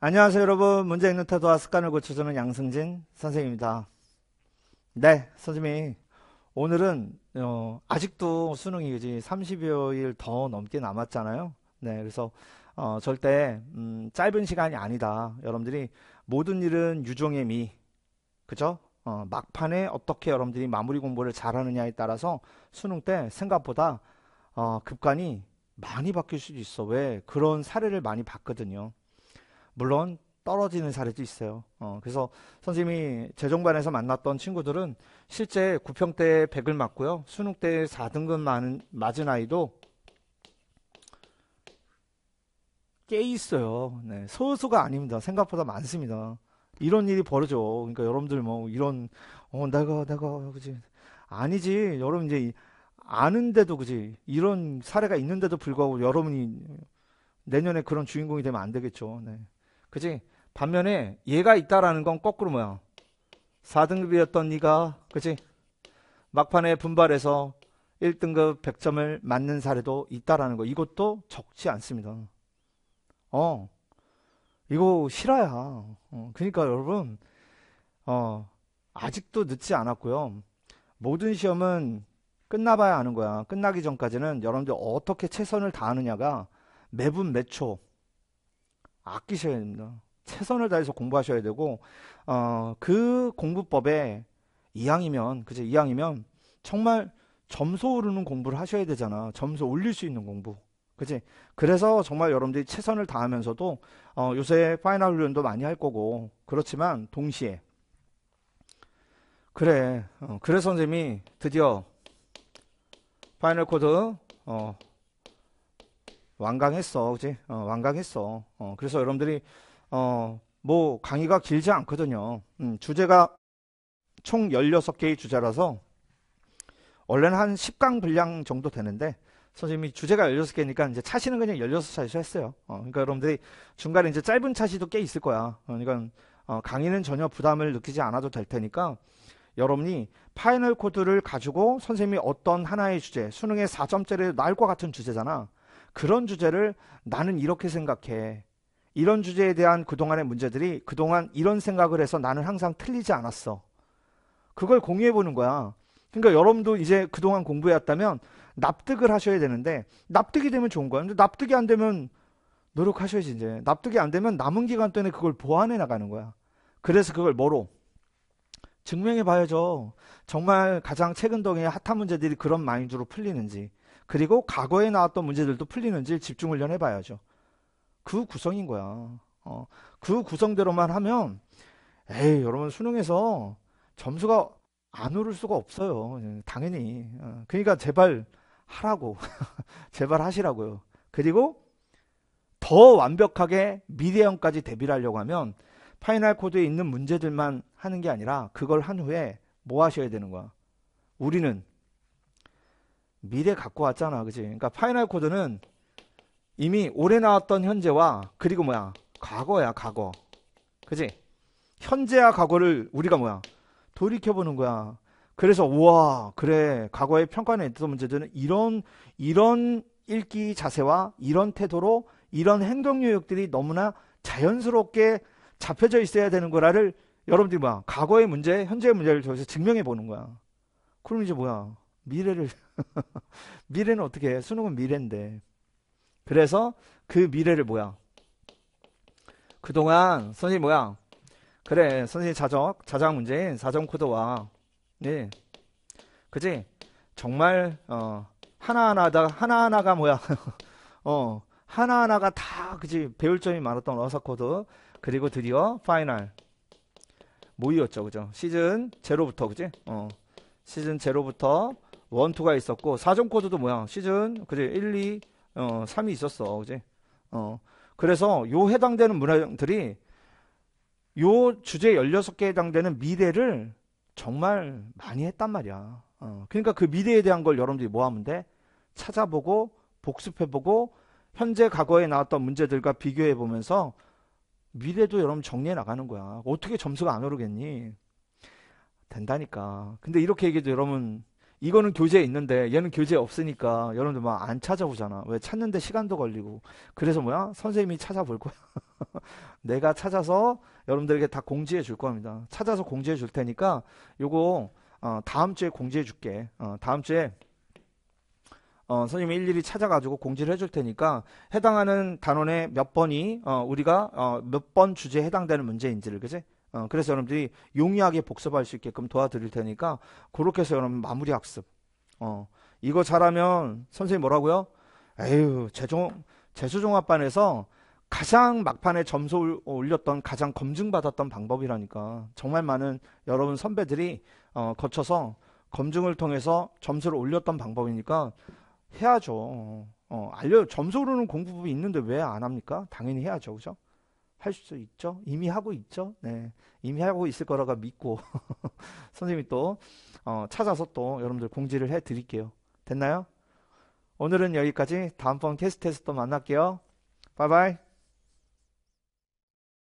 안녕하세요 여러분 문제 읽는 태도와 습관을 고쳐주는 양승진 선생입니다 네선생님 오늘은 어, 아직도 수능이 그지 30여일 더 넘게 남았잖아요 네 그래서 어, 절대 음, 짧은 시간이 아니다 여러분들이 모든 일은 유종의 미 그죠 어, 막판에 어떻게 여러분들이 마무리 공부를 잘하느냐에 따라서 수능 때 생각보다 어, 급관이 많이 바뀔 수도 있어 왜 그런 사례를 많이 봤거든요 물론 떨어지는 사례도 있어요. 어, 그래서 선생님이 재정반에서 만났던 친구들은 실제 9평 때 100을 맞고요. 수능 때 4등급 많은, 맞은 아이도 깨 있어요. 네, 소수가 아닙니다. 생각보다 많습니다. 이런 일이 벌어져. 그러니까 여러분들 뭐 이런 어 내가 내가 그지 아니지. 여러분 이제 아는데도 그지 이런 사례가 있는데도 불구하고 여러분이 내년에 그런 주인공이 되면 안 되겠죠. 네. 그지? 반면에 얘가 있다라는 건 거꾸로 뭐야? 4등급이었던 네가 그지? 막판에 분발해서 1등급 100점을 맞는 사례도 있다라는 거. 이것도 적지 않습니다. 어. 이거 실화야. 어, 그러니까 여러분 어, 아직도 늦지 않았고요. 모든 시험은 끝나봐야 아는 거야. 끝나기 전까지는 여러분들 어떻게 최선을 다하느냐가 매분 매 초, 아끼셔야 됩니다. 최선을 다해서 공부하셔야 되고 어, 그 공부법에 이왕이면 그제 이왕이면 정말 점수 오르는 공부를 하셔야 되잖아. 점수 올릴 수 있는 공부. 그지? 그래서 정말 여러분들이 최선을 다하면서도 어, 요새 파이널 훈련도 많이 할 거고 그렇지만 동시에 그래 어, 그래 서 선생님이 드디어 파이널 코드 어, 완강했어, 그지? 어, 완강했어. 어, 그래서 여러분들이 어, 뭐 강의가 길지 않거든요. 음, 주제가 총 16개의 주제라서 원래는 한 10강 분량 정도 되는데 선생님이 주제가 16개니까 이제 차시는 그냥 1 6차시 했어요. 어, 그러니까 여러분들이 중간에 이제 짧은 차시도 꽤 있을 거야. 어, 그러니까 어, 강의는 전혀 부담을 느끼지 않아도 될 테니까 여러분이 파이널 코드를 가지고 선생님이 어떤 하나의 주제, 수능의 4점짜리 나을것 같은 주제잖아. 그런 주제를 나는 이렇게 생각해. 이런 주제에 대한 그동안의 문제들이 그동안 이런 생각을 해서 나는 항상 틀리지 않았어. 그걸 공유해 보는 거야. 그러니까 여러분도 이제 그동안 공부해왔다면 납득을 하셔야 되는데 납득이 되면 좋은 거야. 근데 납득이 안 되면 노력하셔야지 이제. 납득이 안 되면 남은 기간 동안에 그걸 보완해 나가는 거야. 그래서 그걸 뭐로 증명해 봐야죠. 정말 가장 최근 동에 핫한 문제들이 그런 마인드로 풀리는지. 그리고 과거에 나왔던 문제들도 풀리는지 집중 훈련해 봐야죠. 그 구성인 거야. 어, 그 구성대로만 하면 에이 여러분 수능에서 점수가 안 오를 수가 없어요. 당연히. 어, 그러니까 제발 하라고. 제발 하시라고요. 그리고 더 완벽하게 미래형까지 대비를 하려고 하면 파이널 코드에 있는 문제들만 하는 게 아니라 그걸 한 후에 뭐 하셔야 되는 거야? 우리는 미래 갖고 왔잖아. 그지? 그러니까 파이널 코드는 이미 올해 나왔던 현재와 그리고 뭐야? 과거야, 과거. 그지? 현재와 과거를 우리가 뭐야? 돌이켜보는 거야. 그래서 우와 그래 과거의 평가에 있던 문제들은 이런 이런 읽기 자세와 이런 태도로 이런 행동 요역들이 너무나 자연스럽게 잡혀져 있어야 되는 거라를 여러분들이 뭐야? 과거의 문제 현재의 문제를 통해서 증명해 보는 거야. 그럼 이제 뭐야 미래를 미래는 어떻게 해? 수능은 미래인데. 그래서 그 미래를 뭐야? 그동안 선생님 뭐야? 그래 선생님 자정자정 문제인 사정 코드와 네 그지 정말 어 하나하나다 하나하나가 뭐야 어 하나하나가 다 그지 배울 점이 많았던 어사 코드 그리고 드디어 파이널 모의였죠 그죠 시즌 제로부터 그지 어 시즌 제로부터 원투가 있었고 사종 코드도 뭐야? 시즌 그제 1, 2, 어, 3이 있었어. 그제. 어. 그래서 요 해당되는 문화들이요 주제 16개에 해당되는 미래를 정말 많이 했단 말이야. 어. 그러니까 그 미래에 대한 걸 여러분들이 뭐 하면 돼? 찾아보고 복습해보고 현재 과거에 나왔던 문제들과 비교해 보면서 미래도 여러분 정리해 나가는 거야. 어떻게 점수가 안 오르겠니? 된다니까. 근데 이렇게 얘기해도 여러분 이거는 교재에 있는데 얘는 교재에 없으니까 여러분들 막 안 찾아보잖아. 왜 찾는데 시간도 걸리고. 그래서 뭐야? 선생님이 찾아볼 거야. 내가 찾아서 여러분들에게 다 공지해 줄 겁니다. 찾아서 공지해 줄 테니까 요거 어, 다음 주에 공지해 줄게. 어, 다음 주에 어, 선생님이 일일이 찾아가지고 공지를 해 줄 테니까 해당하는 단원에몇 번이 어, 우리가 어, 몇 번 주제에 해당되는 문제인지를 그지? 어, 그래서 여러분들이 용이하게 복습할 수 있게끔 도와드릴 테니까 그렇게 해서 여러분 마무리 학습. 어, 이거 잘하면 선생님 뭐라고요? 에휴 재종 재수종합반에서 가장 막판에 점수 올렸던 가장 검증받았던 방법이라니까 정말 많은 여러분 선배들이 어, 거쳐서 검증을 통해서 점수를 올렸던 방법이니까 해야죠. 어, 알려 점수 오르는 공부법이 있는데 왜 안 합니까? 당연히 해야죠, 그죠? 할수 있죠. 이미 하고 있죠. 네. 이미 하고 있을 거라고 믿고 선생님이 또 어, 찾아서 또 여러분들 공지를 해 드릴게요. 됐나요? 오늘은 여기까지 다음번 캐스트에서 또 만날게요. 바이바이.